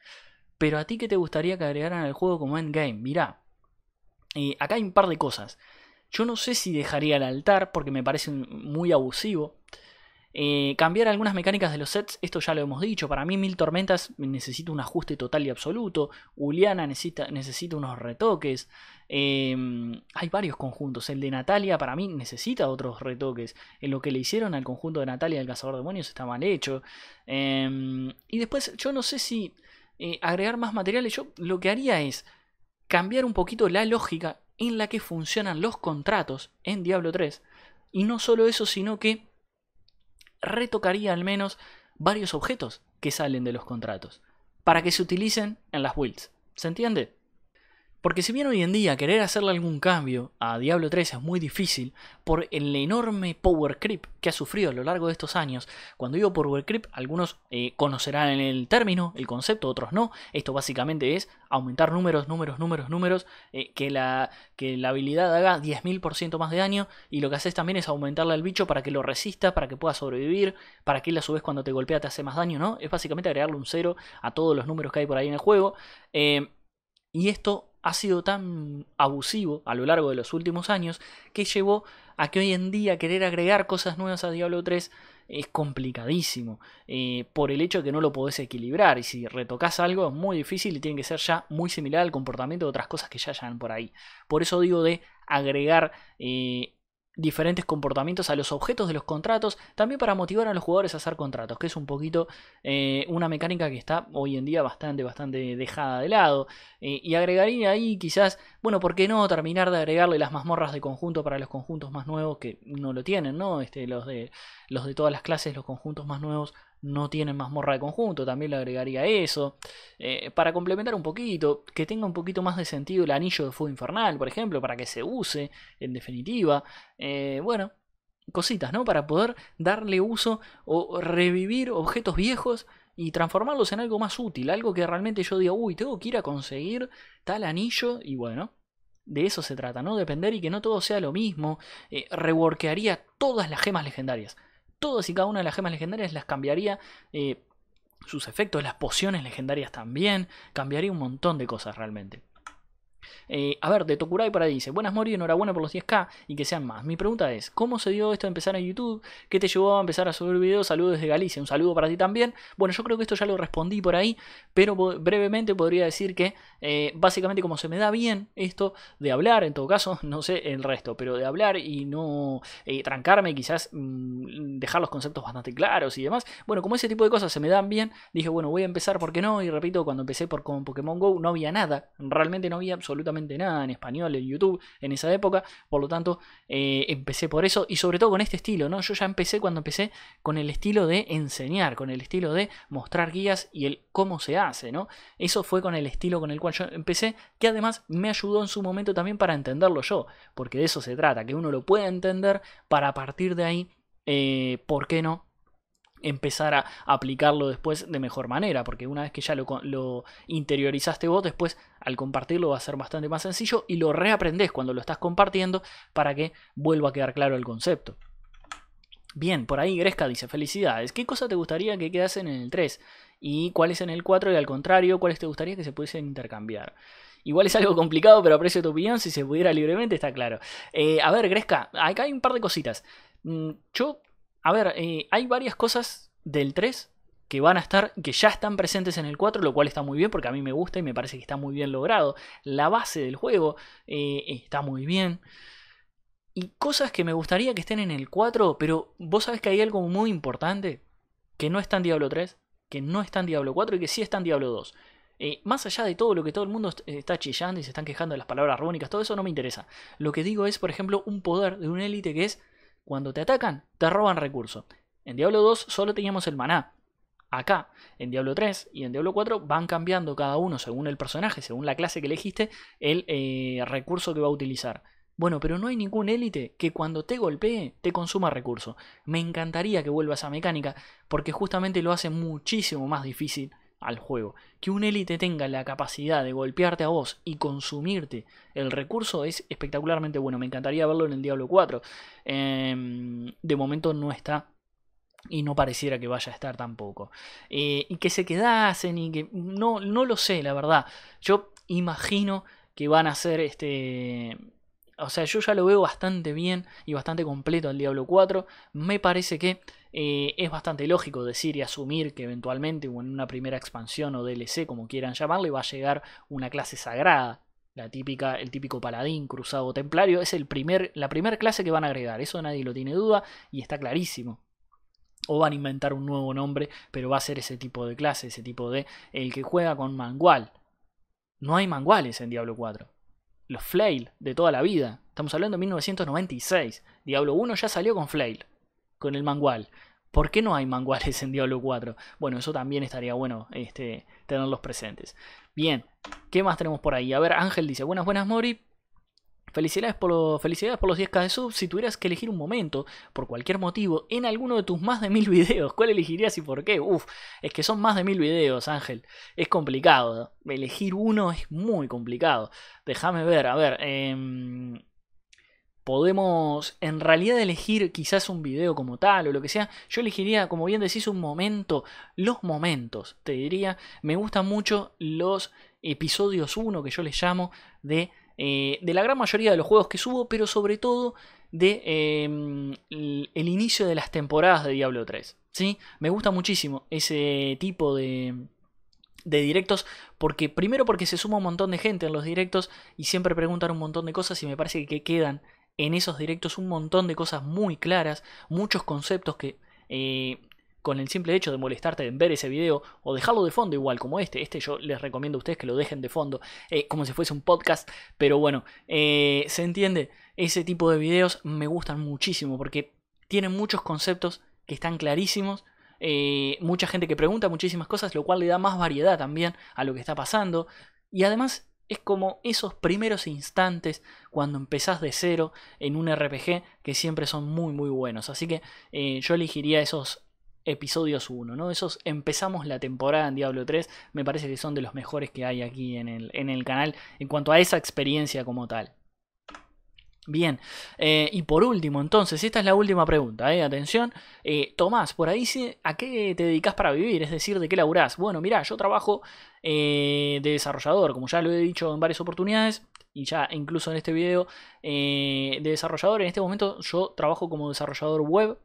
Pero a ti que te gustaría que agregaran al juego como endgame, mirá, eh, acá hay un par de cosas. Yo no sé si dejaría el altar porque me parece muy abusivo. Eh, cambiar algunas mecánicas de los sets, esto ya lo hemos dicho. Para mí, Mil Tormentas necesita un ajuste total y absoluto. Juliana necesita, unos retoques. Em, hay varios conjuntos. El de Natalia, para mí, necesita otros retoques. En lo que le hicieron al conjunto de Natalia del Cazador de Demonios está mal hecho. Em, y después, yo no sé si eh, agregar más materiales. Yo lo que haría es cambiar un poquito la lógica en la que funcionan los contratos en Diablo 3. Y no solo eso, sino que retocaría al menos varios objetos que salen de los contratos para que se utilicen en las builds. ¿Se entiende? Porque si bien hoy en día querer hacerle algún cambio a Diablo 3 es muy difícil por el enorme power creep que ha sufrido a lo largo de estos años, cuando digo power creep algunos eh, conocerán el término, el concepto, otros no, esto básicamente es aumentar números, números, números, números, eh, que, la, que la habilidad haga 10.000% más de daño y lo que haces también es aumentarle al bicho para que lo resista, para que pueda sobrevivir, para que él a su vez cuando te golpea te hace más daño, ¿no? Es básicamente agregarle un cero a todos los números que hay por ahí en el juego. Eh, y esto ha sido tan abusivo a lo largo de los últimos años que llevó a que hoy en día querer agregar cosas nuevas a Diablo 3 es complicadísimo eh, por el hecho de que no lo podés equilibrar y si retocas algo es muy difícil y tiene que ser ya muy similar al comportamiento de otras cosas que ya hayan por ahí. Por eso digo de agregar eh, diferentes comportamientos a los objetos de los contratos, también para motivar a los jugadores a hacer contratos, que es un poquito eh, una mecánica que está hoy en día bastante, bastante dejada de lado. Eh, y agregaría ahí quizás, bueno, ¿por qué no terminar de agregarle las mazmorras de conjunto para los conjuntos más nuevos que no lo tienen, ¿no? Este, los, de, los de todas las clases, los conjuntos más nuevos no tienen mazmorra de conjunto, también le agregaría eso. Eh, para complementar un poquito, que tenga un poquito más de sentido el anillo de fuego infernal, por ejemplo, para que se use, en definitiva. Eh, bueno, cositas, ¿no? Para poder darle uso o revivir objetos viejos y transformarlos en algo más útil, algo que realmente yo diga, uy, tengo que ir a conseguir tal anillo y bueno, de eso se trata, ¿no? Depender y que no todo sea lo mismo. Eh, todas las gemas legendarias todas y cada una de las gemas legendarias las cambiaría. Eh, sus efectos, las pociones legendarias también. Cambiaría un montón de cosas realmente. Eh, a ver, de Tokurai para dice, buenas Mori, enhorabuena por los 10k y que sean más. Mi pregunta es, ¿cómo se dio esto de empezar en YouTube? ¿Qué te llevó a empezar a subir videos? Saludos desde Galicia, un saludo para ti también. Bueno, yo creo que esto ya lo respondí por ahí, pero brevemente podría decir que eh, básicamente como se me da bien esto de hablar, en todo caso, no sé el resto, pero de hablar y no eh, trancarme, quizás mm, dejar los conceptos bastante claros y demás. Bueno, como ese tipo de cosas se me dan bien, dije, bueno, voy a empezar, porque no? Y repito, cuando empecé por, con Pokémon Go no había nada, realmente no había absolutamente absolutamente nada en español en YouTube en esa época, por lo tanto eh, empecé por eso y sobre todo con este estilo, ¿no? Yo ya empecé cuando empecé con el estilo de enseñar, con el estilo de mostrar guías y el cómo se hace, ¿no? Eso fue con el estilo con el cual yo empecé, que además me ayudó en su momento también para entenderlo yo, porque de eso se trata, que uno lo pueda entender para partir de ahí, eh, ¿por qué no? empezar a aplicarlo después de mejor manera, porque una vez que ya lo, interiorizaste vos, después al compartirlo va a ser bastante más sencillo y lo reaprendés cuando lo estás compartiendo para que vuelva a quedar claro el concepto. Bien, por ahí Gresca dice, felicidades, ¿qué cosa te gustaría que quedasen en el 3? ¿Y cuáles en el 4? Y al contrario, ¿cuáles te gustaría que se pudiesen intercambiar? Igual es algo complicado, pero aprecio tu opinión, si se pudiera libremente está claro. Eh, a ver, Gresca, acá hay un par de cositas. Mm, yo a ver, eh, hay varias cosas del 3 que van a estar, que ya están presentes en el 4, lo cual está muy bien porque a mí me gusta y me parece que está muy bien logrado. La base del juego eh, está muy bien. Y cosas que me gustaría que estén en el 4, pero vos sabés que hay algo muy importante que no está en Diablo 3, que no está en Diablo 4 y que sí está en Diablo 2. Eh, más allá de todo lo que todo el mundo está chillando y se están quejando de las palabras rúnicas, todo eso no me interesa. Lo que digo es, por ejemplo, un poder de un élite que es cuando te atacan, te roban recursos. En Diablo 2 solo teníamos el maná. Acá, en Diablo 3 y en Diablo 4 van cambiando cada uno según el personaje, según la clase que elegiste, el eh, recurso que va a utilizar. Bueno, pero no hay ningún élite que cuando te golpee te consuma recurso. Me encantaría que vuelva esa mecánica, porque justamente lo hace muchísimo más difícil al juego. Que un élite tenga la capacidad de golpearte a vos y consumirte el recurso es espectacularmente bueno. Me encantaría verlo en el Diablo 4. Em, de momento no está. Y no pareciera que vaya a estar tampoco. Eh, y que se quedasen y que... No, no lo sé, la verdad. Yo imagino que van a ser... este o sea, yo ya lo veo bastante bien y bastante completo el Diablo 4. Me parece que eh, es bastante lógico decir y asumir que eventualmente o en una primera expansión o DLC, como quieran llamarle, va a llegar una clase sagrada. La típica, el típico paladín, cruzado templario, es el primer, la primera clase que van a agregar, eso nadie lo tiene duda y está clarísimo o van a inventar un nuevo nombre, pero va a ser ese tipo de clase, ese tipo de el que juega con mangual. No hay manguales en Diablo 4 los Flail de toda la vida. Estamos hablando de 1996. Diablo 1 ya salió con Flail, con el mangual. ¿Por qué no hay manguales en Diablo 4? Bueno, eso también estaría bueno este, tenerlos presentes. Bien, ¿qué más tenemos por ahí? A ver, Ángel dice, buenas, buenas, Mori. Felicidades por, los, felicidades por los 10k de subs. Si tuvieras que elegir un momento, por cualquier motivo, en alguno de tus más de mil videos, ¿cuál elegirías y por qué? Uf, es que son más de mil videos, Ángel. Es complicado. Elegir uno es muy complicado. Déjame ver, a ver. Em, podemos en realidad elegir quizás un video como tal o lo que sea. Yo elegiría, como bien decís, un momento. Los momentos, te diría. Me gustan mucho los episodios 1 que yo les llamo de eh, de la gran mayoría de los juegos que subo, pero sobre todo de em, el, inicio de las temporadas de Diablo 3. ¿sí? Me gusta muchísimo ese tipo de, de directos porque primero porque se suma un montón de gente en los directos y siempre preguntan un montón de cosas y me parece que quedan en esos directos un montón de cosas muy claras, muchos conceptos que eh, con el simple hecho de molestarte en ver ese video o dejarlo de fondo igual como este. Este yo les recomiendo a ustedes que lo dejen de fondo eh, como si fuese un podcast. Pero bueno, eh, se entiende, ese tipo de videos me gustan muchísimo porque tienen muchos conceptos que están clarísimos. Eh, mucha gente que pregunta muchísimas cosas, lo cual le da más variedad también a lo que está pasando. Y además es como esos primeros instantes cuando empezás de cero en un RPG que siempre son muy muy buenos. Así que yo elegiría esos episodios 1, ¿no? Esos empezamos la temporada en Diablo 3, me parece que son de los mejores que hay aquí en el, en el canal en cuanto a esa experiencia como tal. Bien, eh, y por último, entonces, esta es la última pregunta, ¿eh? atención. Eh, Tomás, por ahí, ¿a qué te dedicas para vivir? Es decir, ¿de qué laburás? Bueno, mira yo trabajo eh, de desarrollador, como ya lo he dicho en varias oportunidades, y ya incluso en este video, de desarrollador. En este momento yo trabajo como desarrollador web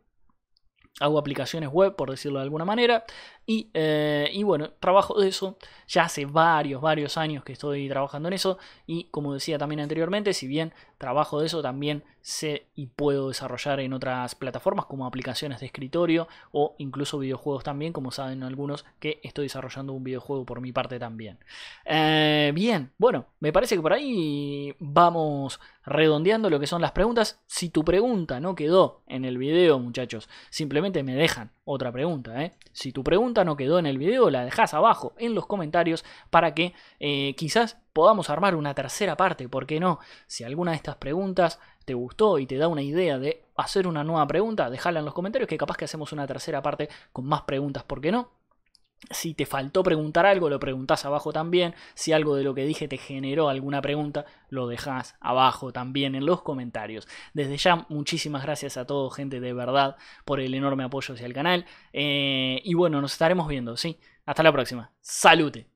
hago aplicaciones web, por decirlo de alguna manera. Eh, y, bueno, trabajo de eso. Ya hace varios, varios años que estoy trabajando en eso. Y como decía también anteriormente, si bien trabajo de eso también sé y puedo desarrollar en otras plataformas como aplicaciones de escritorio o incluso videojuegos también, como saben algunos que estoy desarrollando un videojuego por mi parte también. Eh, bien, bueno, me parece que por ahí vamos redondeando lo que son las preguntas. Si tu pregunta no quedó en el video, muchachos, simplemente me dejan otra pregunta. ¿eh? Si tu pregunta no quedó en el video, la dejas abajo en los comentarios para que eh, quizás podamos armar una tercera parte, ¿por qué no? Si alguna de estas preguntas te gustó y te da una idea de hacer una nueva pregunta, déjala en los comentarios que capaz que hacemos una tercera parte con más preguntas, ¿por qué no? Si te faltó preguntar algo, lo preguntás abajo también. Si algo de lo que dije te generó alguna pregunta, lo dejas abajo también en los comentarios. Desde ya, muchísimas gracias a todos, gente, de verdad, por el enorme apoyo hacia el canal. Eh, y bueno, nos estaremos viendo, ¿sí? Hasta la próxima. Salute.